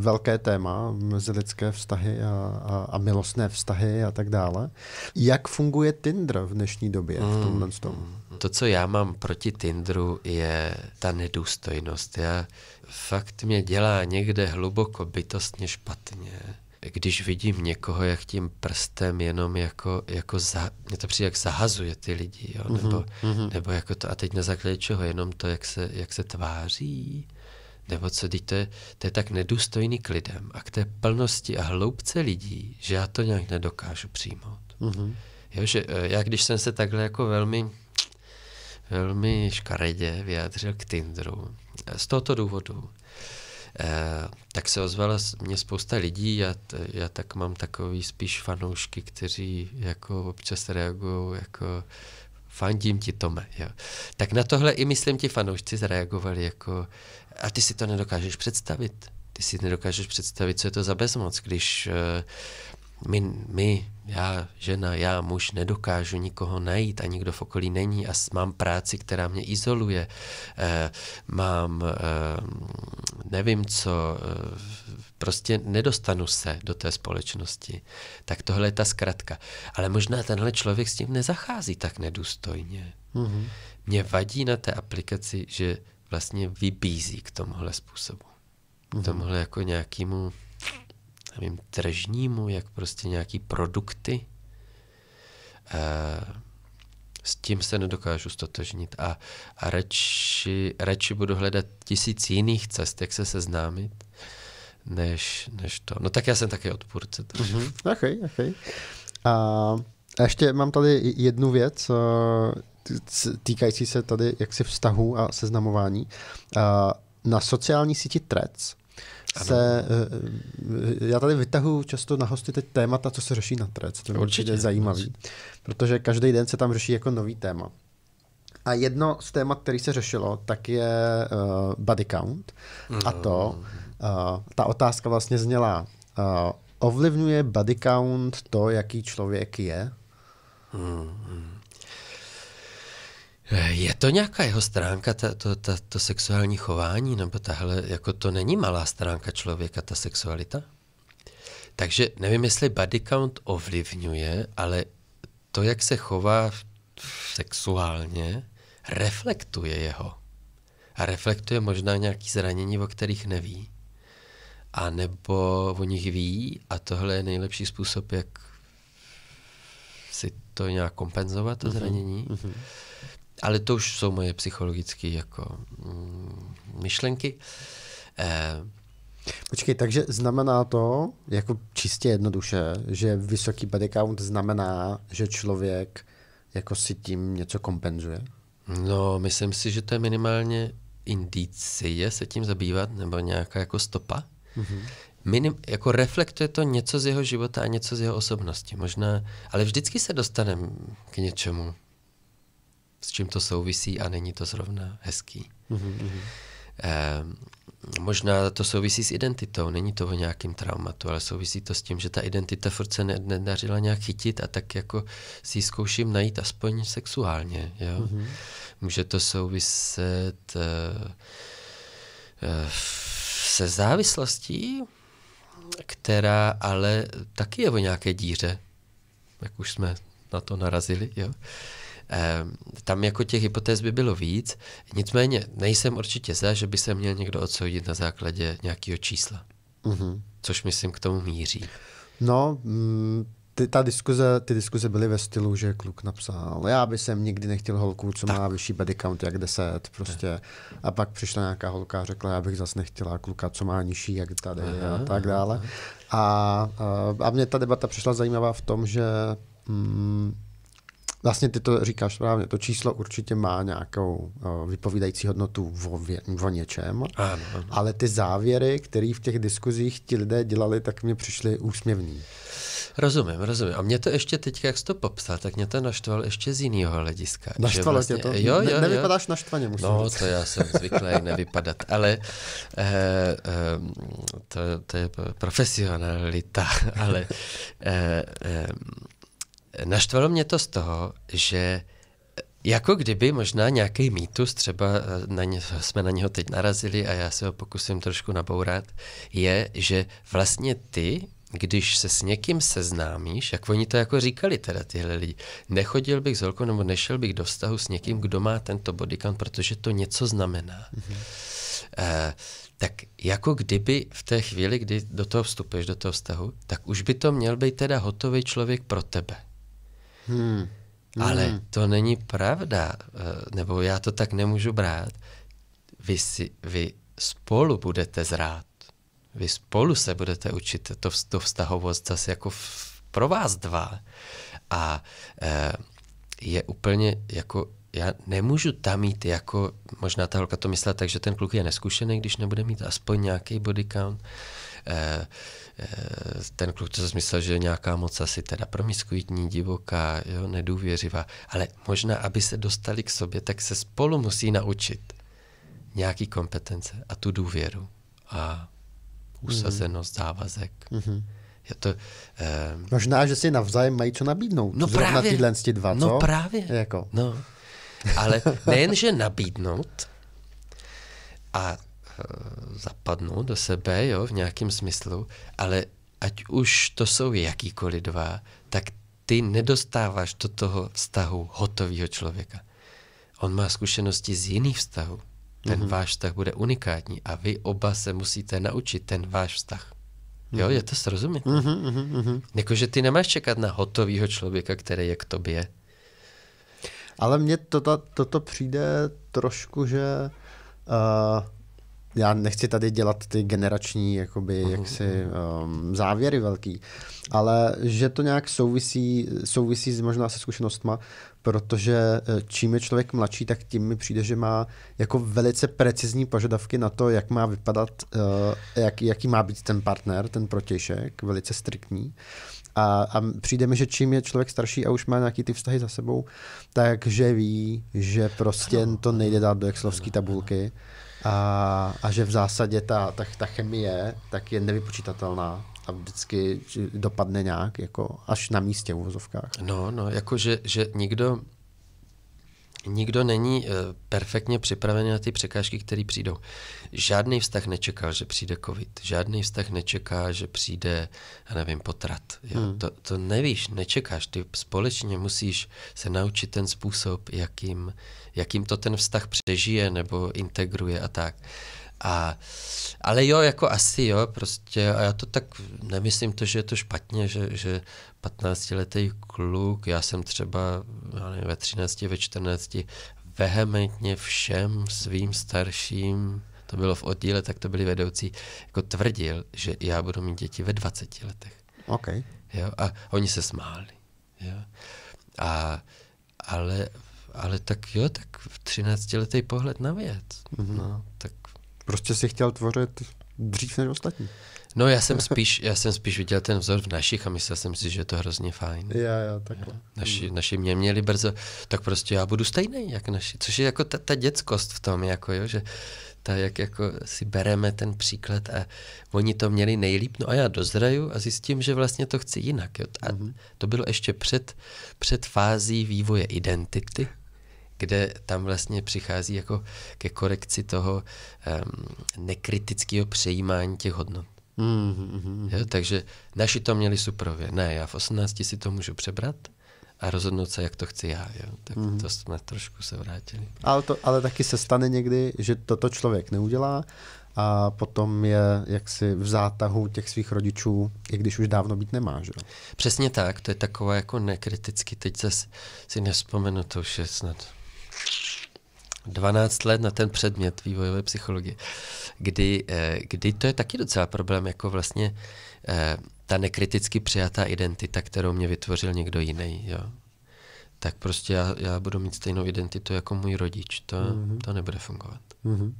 velké téma, mezilidské vztahy a, a, a milostné vztahy a tak dále. Jak funguje Tinder v dnešní době mm. v hmm. tomhle tom? To, co já mám proti Tinderu, je ta nedůstojnost. Já fakt mě dělá někde hluboko bytostně špatně, když vidím někoho, jak tím prstem jenom jako, jako za, mě to přijde, jak zahazuje ty lidi, jo? Nebo, mm-hmm. nebo jako to, a teď na základě čeho, jenom to, jak se, jak se tváří, nebo co, teď to je, to je tak nedůstojný k lidem a k té plnosti a hloubce lidí, že já to nějak nedokážu přijmout. Mm-hmm. Jo, že eh, já když jsem se takhle jako velmi velmi škaredě vyjádřil k Tinderu. Eh, z tohoto důvodu. Eh, tak se ozvala mě spousta lidí, já, já tak mám takový spíš fanoušky, kteří jako občas reagují jako fandím ti Tome. Jo. Tak na tohle i myslím ti fanoušci zareagovali jako a ty si to nedokážeš představit. Ty si nedokážeš představit, co je to za bezmoc, když eh, my, my, já, žena, já, muž, nedokážu nikoho najít a nikdo v okolí není a mám práci, která mě izoluje, eh, mám, eh, nevím co, prostě nedostanu se do té společnosti. Tak tohle je ta zkratka. Ale možná tenhle člověk s tím nezachází tak nedůstojně. Mm-hmm. Mě vadí na té aplikaci, že vlastně vybízí k tomuhle způsobu. K mhm. tomuhle jako nějakému, nevím, tržnímu, jak prostě nějaký produkty. E, s tím se nedokážu stotožnit a, a radši, radši budu hledat tisíc jiných cest, jak se seznámit, než, než to. No tak já jsem taky odpůrce. Mm-hmm. Okay, okay. A ještě mám tady jednu věc, eh, týkající se tady jaksi vztahu a seznamování. Na sociální síti Threads se, eh, eh, já tady vytahu často na hosty teď témata, co se řeší na Threads. To je určitě zajímavý, protože každý den se tam řeší jako nový téma. A jedno z témat, který se řešilo, tak je uh, body count. Mm. A to, uh, ta otázka vlastně zněla, uh, ovlivňuje body count to, jaký člověk je? Mm. mm. Je to nějaká jeho stránka, ta, to, ta, to sexuální chování, nebo tahle, jako to není malá stránka člověka, ta sexualita? Takže nevím, jestli body count ovlivňuje, ale to, jak se chová sexuálně, reflektuje jeho. A reflektuje možná nějaké zranění, o kterých neví. A nebo o nich ví a tohle je nejlepší způsob, jak si to nějak kompenzovat, to mhm, zranění. Mm-hmm ale to už jsou moje psychologické jako mm, myšlenky. Eh, Počkej, takže znamená to, jako čistě jednoduše, že vysoký body count znamená, že člověk jako si tím něco kompenzuje? No, myslím si, že to je minimálně indicie se tím zabývat, nebo nějaká jako stopa. Mm-hmm. Minim, jako reflektuje to něco z jeho života a něco z jeho osobnosti. Možná, ale vždycky se dostaneme k něčemu s čím to souvisí a není to zrovna hezký. Mm-hmm. Eh, možná to souvisí s identitou, není to o nějakým traumatu, ale souvisí to s tím, že ta identita furt se nedařila nějak chytit a tak jako si ji zkouším najít aspoň sexuálně. Jo? Mm-hmm. Může to souviset eh, eh, se závislostí, která ale taky je o nějaké díře, jak už jsme na to narazili. Jo? Eh, Eh, tam jako těch hypotéz by bylo víc, nicméně nejsem určitě za, že by se měl někdo odsoudit na základě nějakého čísla. Mm-hmm. Což myslím k tomu míří. No, mm, ty, ta diskuze, ty diskuze byly ve stylu, že kluk napsal, já by jsem nikdy nechtěl holku, co tak. má vyšší body count jak 10, prostě. A pak přišla nějaká holka a řekla, já bych zase nechtěla kluka, co má nižší jak tady aha, a tak dále. Aha. A, a, a mě ta debata přišla zajímavá v tom, že mm, Vlastně ty to říkáš správně, to číslo určitě má nějakou uh, vypovídající hodnotu o, vě, o něčem, ano, ano. ale ty závěry, které v těch diskuzích ti lidé dělali, tak mě přišly úsměvný. Rozumím, rozumím. A mě to ještě teď, jak jsi to popsal, tak mě to naštval ještě z jiného hlediska. Naštvalo vlastně, tě to? Jo, jo, ne, nevypadáš jo. naštvaně, musím No, říct. to já jsem zvyklý nevypadat, ale eh, eh, to, to je profesionalita, ale eh, eh, Naštvalo mě to z toho, že eh, jako kdyby možná nějaký mýtus, třeba eh, na ně, jsme na něho teď narazili a já se ho pokusím trošku nabourat, je, že vlastně ty, když se s někým seznámíš, jak oni to jako říkali teda tyhle lidi, nechodil bych s holkou nebo nešel bych do vztahu s někým, kdo má tento bodycount, protože to něco znamená. Mm-hmm. Eh, tak jako kdyby v té chvíli, kdy do toho vstupuješ, do toho vztahu, tak už by to měl být teda hotový člověk pro tebe. Hmm. Hmm. Ale hmm. to není pravda, eh, nebo já to tak nemůžu brát. Vy, si, vy spolu budete zrát. Vy spolu se budete učit to, to vztahovost zase jako v, pro vás dva. A e, je úplně jako, já nemůžu tam mít jako, možná ta holka to myslela tak, že ten kluk je neskušený, když nebude mít aspoň nějaký body count. Eh, eh, ten kluk, to zmyslel, že je nějaká moc asi teda promiskuitní, divoká, jo, nedůvěřivá, ale možná, aby se dostali k sobě, tak se spolu musí naučit nějaký kompetence a tu důvěru a usazenost, mm. závazek. Mm-hmm. Je to, eh, Možná, že si navzájem mají co nabídnout. No Zrovna právě. tyhle dva, no co? No právě. Jako. No. Ale nejenže nabídnout, a Eh, zapadnou do sebe, jo, v nějakém smyslu, ale ať už to jsou jakýkoliv dva, tak ty nedostáváš do toho vztahu hotového člověka. On má zkušenosti z jiných vztahů. Ten mm-hmm. váš vztah bude unikátní a vy oba se musíte naučit ten váš vztah. Jo, mhm. je to srozumitelné. Mm-hmm, mhm, mm-hmm. Jakože ty nemáš čekat na hotového člověka, který je k tobě. Ale mně toto, toto přijde trošku, že uh, já nechci tady dělat ty generační jakoby, mhm, jaksi, mhm. um, závěry velký, ale že to nějak souvisí, souvisí s možná se zkušenostma, protože eh, čím je člověk mladší, tak tím mi přijde, že má jako velice precizní požadavky na to, jak má vypadat, eh, jak, jaký má být ten partner, ten protějšek, velice striktní. A, a přijde mi, že čím je člověk starší a už má nějaký ty vztahy za sebou, takže ví, že prostě ano. to nejde dát do exlovské tabulky a, a že v zásadě ta, ta, ta chemie tak je nevypočítatelná a vždycky dopadne nějak jako až na místě v uvozovkách. No, no, jako že, že nikdo nikdo není eh, perfektně připravený na ty překážky, které přijdou. Žádný vztah nečeká, že přijde covid, žádný vztah nečeká, že přijde, já nevím, potrat. Jo? Hmm. To, to nevíš, nečekáš, ty společně musíš se naučit ten způsob, jakým, jakým to ten vztah přežije nebo integruje a tak. A, ale jo, jako asi jo, prostě, a já to tak nemyslím to, že je to špatně, že, že 15-letý kluk, já jsem třeba já nevím, ve 13, ve 14 vehementně všem svým starším, to bylo v oddíle, tak to byli vedoucí, jako tvrdil, že já budu mít děti ve 20 letech. Okay. Jo, a oni se smáli. Jo. A, ale, ale tak jo, tak 13-letý pohled na věc. Mm-hmm. No, tak Prostě si chtěl tvořit dřív než ostatní. No já jsem spíš, já jsem spíš viděl ten vzor v našich a myslel jsem si, že je to hrozně fajn. Já, já, takhle. Naši, naši mě měli brzo, tak prostě já budu stejný jak naši, což je jako ta, ta dětskost v tom, jako jo, že ta, jak jako si bereme ten příklad a oni to měli nejlíp, no a já dozraju a zjistím, že vlastně to chci jinak. Jo. A mhm. to bylo ještě před, před fází vývoje identity, kde tam vlastně přichází jako ke korekci toho um, nekritického přejímání těch hodnot. Mm-hmm. Jo, takže naši to měli suprově. Ne, já v 18 si to můžu přebrat a rozhodnout se, jak to chci já. Jo. Tak mm-hmm. to jsme trošku se vrátili. Ale, to, ale taky se stane někdy, že toto člověk neudělá a potom je jaksi v zátahu těch svých rodičů, i když už dávno být nemá. Že? Přesně tak, to je taková jako nekriticky, teď se si nespomenu, to už je snad 12 let na ten předmět vývojové psychologie, kdy, eh, kdy to je taky docela problém, jako vlastně eh, ta nekriticky přijatá identita, kterou mě vytvořil někdo jiný. Jo? Tak prostě já, já budu mít stejnou identitu jako můj rodič. To, mm-hmm. to nebude fungovat. Mm-hmm.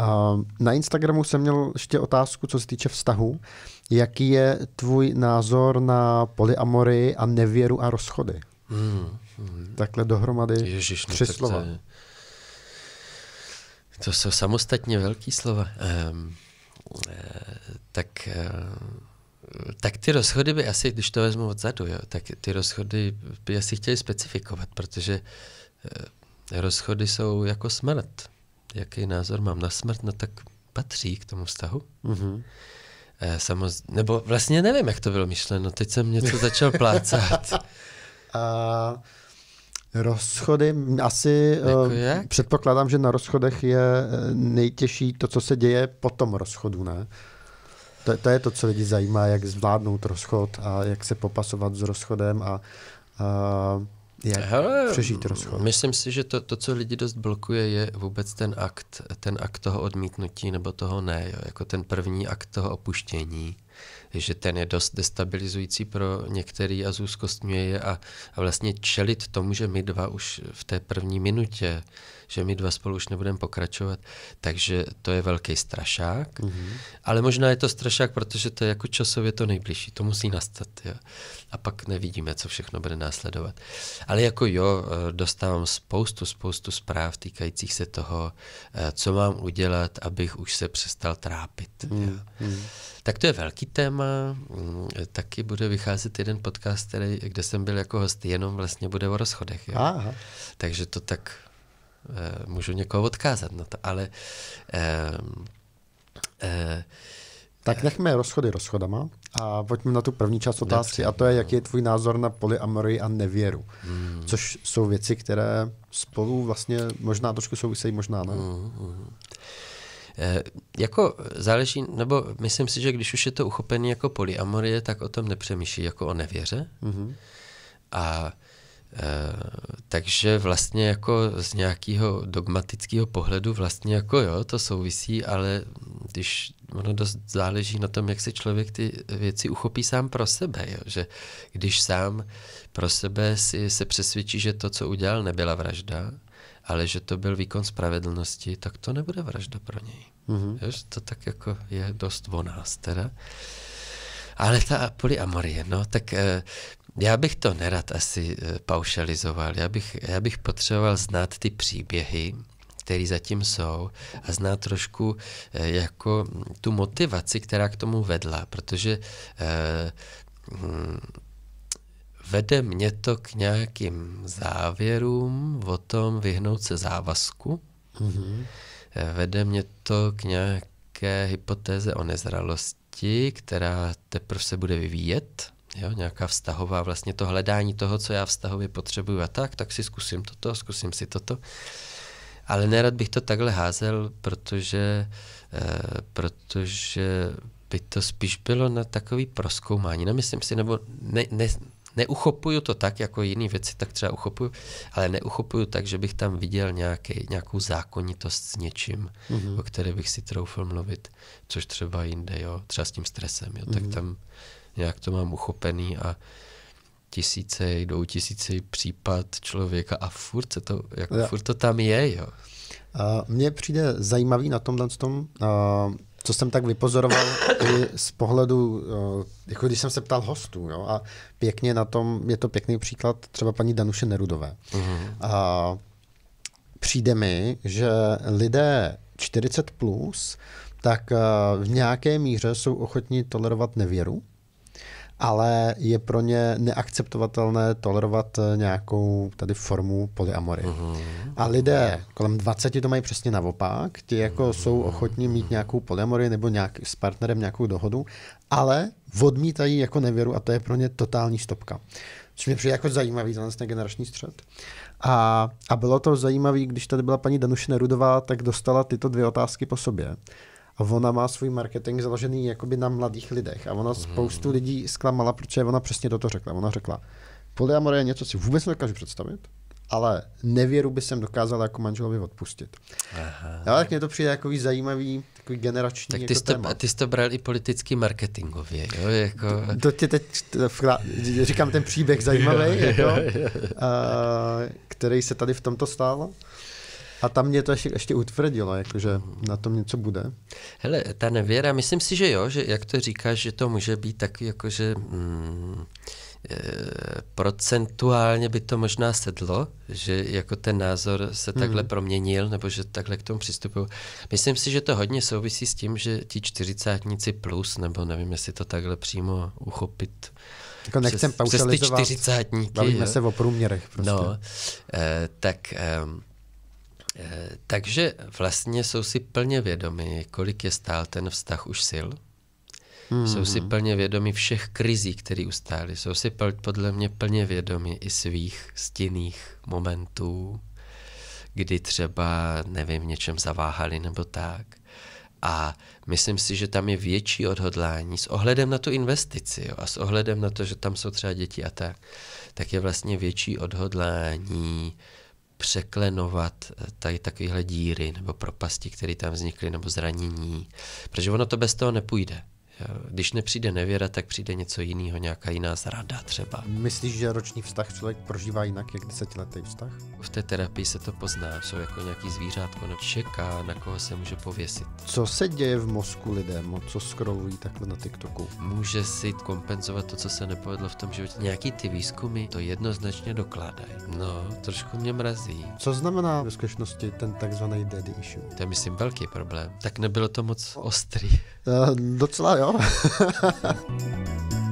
Uh, na Instagramu jsem měl ještě otázku, co se týče vztahu. Jaký je tvůj názor na polyamory a nevěru a rozchody? Mm. Takhle dohromady Ježiš, no tři no, slova. To, to jsou samostatně velký slova. Um, tak, eh, tak ty rozchody by asi, když to vezmu odzadu, jo, tak ty rozchody by asi chtěli specifikovat, protože eh, rozchody jsou jako smrt. Jaký názor mám na smrt, no tak patří k tomu vztahu. Mm-hmm. Samoz... Nebo vlastně nevím, jak to bylo myšleno, teď jsem něco začal plácat. A Rozchody asi uh, předpokládám, že na rozchodech je eh, nejtěžší to, co se děje po tom rozchodu, ne? To, to je to, co lidi zajímá, jak zvládnout rozchod a jak se popasovat s rozchodem a, uh, jak Hele, přežít rozchod. Myslím si, že to, to, co lidi dost blokuje, je vůbec ten akt, ten akt toho odmítnutí nebo toho ne, jo? jako ten první akt toho opuštění že ten je dost destabilizující pro některý a zúzkostňuje je a, a vlastně čelit tomu, že my dva už v té první minutě, že my dva spolu už nebudeme pokračovat, takže to je velký strašák, mm-hmm. ale možná je to strašák, protože to je jako časově to nejbližší, to musí nastat jo. a pak nevidíme, co všechno bude následovat. Ale jako jo, eh, dostávám spoustu, spoustu zpráv týkajících se toho, eh, co mám udělat, abych už se přestal trápit. Mm-hmm. Jo. Mhm. Mhm. Tak to je velký téma. Mm, taky bude vycházet jeden podcast, který, kde jsem byl jako host, jenom vlastně bude o rozchodech. Jo? Aha. Takže to tak eh, můžu někoho odkázat na to. Ale eh, eh, tak eh, nechme rozchody rozchodama a pojďme na tu první část otázky a to je, jaký je tvůj názor na polyamorii a nevěru, hmm. což jsou věci, které spolu vlastně možná trošku souvisejí, možná ne. hmm. hmm. Eh, jako záleží, nebo myslím si, že když už je to uchopený jako polyamorie, tak o tom nepřemýšlí jako o nevěře. Mm-hmm. A e, takže vlastně jako z nějakého dogmatického pohledu vlastně jako jo, to souvisí, ale když ono dost záleží na tom, jak se člověk ty věci uchopí sám pro sebe, jo? že když sám pro sebe si se přesvědčí, že to, co udělal, nebyla vražda, ale že to byl výkon spravedlnosti, tak to nebude vražda pro něj. Mm-hmm. Jež, to tak jako je dost o nás teda. Ale ta polyamorie, no, tak e, já bych to nerad asi e, paušalizoval. Já bych, já bych potřeboval znát ty příběhy, které zatím jsou a zná trošku e, jako tu motivaci, která k tomu vedla, protože e, vede mě to k nějakým závěrům o tom vyhnout se závazku. Mm-hmm. Vede mě to k nějaké hypotéze o nezralosti, která teprve se bude vyvíjet. Jo, nějaká vztahová, vlastně to hledání toho, co já vztahově potřebuju a tak, tak si zkusím toto, zkusím si toto. Ale nerad bych to takhle házel, protože, eh, protože by to spíš bylo na takový proskoumání. Nemyslím no, si, nebo ne, ne, neuchopuju to tak, jako jiné věci, tak třeba uchopuju, ale neuchopuju tak, že bych tam viděl nějaký, nějakou zákonitost s něčím, mm-hmm. o které bych si troufl mluvit, což třeba jinde, jo, třeba s tím stresem, jo, mm-hmm. tak mhm. tam nějak to mám uchopený a tisíce, jdou tisíce případ člověka a furt, se to, jako, furt to tam je, jo. Uh, Mně přijde zajímavý na tomhle tom, uh, co jsem tak vypozoroval i z pohledu, eh, jako když jsem se ptal hostů, jo, a pěkně na tom, je to pěkný příklad třeba paní Danuše Nerudové. Mm-hmm. A přijde mi, že lidé 40 plus, tak eh, v nějaké míře jsou ochotní tolerovat nevěru, ale je pro ně neakceptovatelné tolerovat eh, nějakou tady formu polyamory. Uhum. A lidé kolem 20 to mají přesně naopak, ti jako uhum. jsou ochotní mít nějakou polyamory nebo nějak s partnerem nějakou dohodu, ale odmítají jako nevěru a to je pro ně totální stopka. Což mě přijde jako zajímavý, tenhle ten generační střed. A, a bylo to zajímavé, když tady byla paní Danuše Nerudová, tak dostala tyto dvě otázky po sobě ona má svůj marketing založený jakoby na mladých lidech a ona spoustu hmm. lidí zklamala, protože ona přesně do toho řekla. Ona řekla, polyamorie je něco, co si vůbec nedokážu představit, ale nevěru by jsem dokázal jako manželovi odpustit. Aha. Ale tak mně to přijde jako zajímavý, takový generační tak ty jako téma. ty jsi to bral i politicky marketingově, jo? Jako... To, tě teď vklá... říkám ten příběh zajímavý, jako, A, eh, který se tady v tomto stál. A tam mě to ještě, ještě utvrdilo, jakože na tom něco bude. Hele, ta nevěra, myslím si, že jo, že jak to říkáš, že to může být tak jakože... Mm, e, procentuálně by to možná sedlo, že jako ten názor se mm. takhle mhm. proměnil, nebo že takhle k tomu přistupují. Myslím si, že to hodně souvisí s tím, že ti čtyřicátníci plus, nebo nevím, jestli to takhle přímo uchopit, jako nechcem přes, přes ty čtyřicátníky. Bavíme jo? se o průměrech prostě. No, e, tak... E, Eh, takže vlastně jsou si plně vědomi, kolik je stál ten vztah už sil. Mm-hmm. Jsou si hmm. plně vědomi všech krizí, které ustály. Jsou si pl- podle mě plně vědomi i svých stinných momentů, kdy třeba, nevím, něčem zaváhali nebo tak. A myslím si, že tam je větší odhodlání s ohledem na tu investici jo, a s ohledem na to, že tam jsou třeba děti a tak, tak je vlastně větší odhodlání překlenovat eh, tady takovéhle díry nebo propasti, které tam vznikly, nebo zranění. Protože ono to bez toho nepůjde. Když nepřijde nevěra, tak přijde něco jiného, nějaká jiná zrada třeba. Myslíš, že roční vztah člověk prožívá jinak jak desetiletý vztah? V té terapii se to pozná, jsou jako nějaký zvířátko, no čeká, na koho se může pověsit. Co se děje v mozku lidem, co skrolují takhle na TikToku? Může si kompenzovat to, co se nepovedlo v tom životě. Nějaký ty výzkumy to jednoznačně dokládají. No, trošku mě mrazí. Co znamená ve skutečnosti ten takzvaný daddy issue? To je, myslím, velký problém. Tak nebylo to moc ostrý. Uh, docela jo, よ